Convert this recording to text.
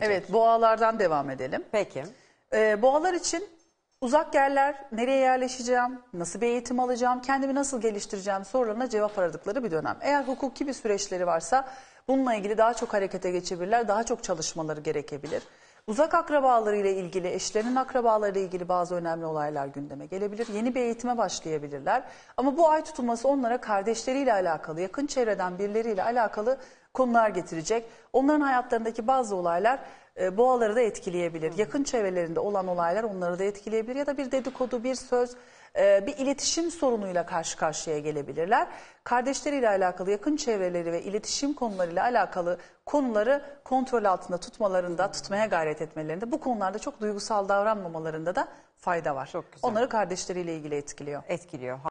diyeceğiz. Evet boğalardan devam edelim. Peki. Ee, boğalar için uzak yerler, nereye yerleşeceğim, nasıl bir eğitim alacağım, kendimi nasıl geliştireceğim sorularına cevap aradıkları bir dönem. Eğer hukuki bir süreçleri varsa bununla ilgili daha çok harekete geçebilirler, daha çok çalışmaları gerekebilir. Uzak akrabalarıyla ilgili, eşlerinin akrabalarıyla ilgili bazı önemli olaylar gündeme gelebilir. Yeni bir eğitime başlayabilirler. Ama bu ay tutulması onlara kardeşleriyle alakalı, yakın çevreden birileriyle alakalı konular getirecek. Onların hayatlarındaki bazı olaylar e, boğaları da etkileyebilir. Yakın çevrelerinde olan olaylar onları da etkileyebilir ya da bir dedikodu, bir söz, e, bir iletişim sorunuyla karşı karşıya gelebilirler. Kardeşleriyle alakalı yakın çevreleri ve iletişim konularıyla alakalı konuları kontrol altında tutmalarında, tutmaya gayret etmelerinde, bu konularda çok duygusal davranmamalarında da fayda var. Çok güzel. Onları kardeşleriyle ilgili etkiliyor. Etkiliyor.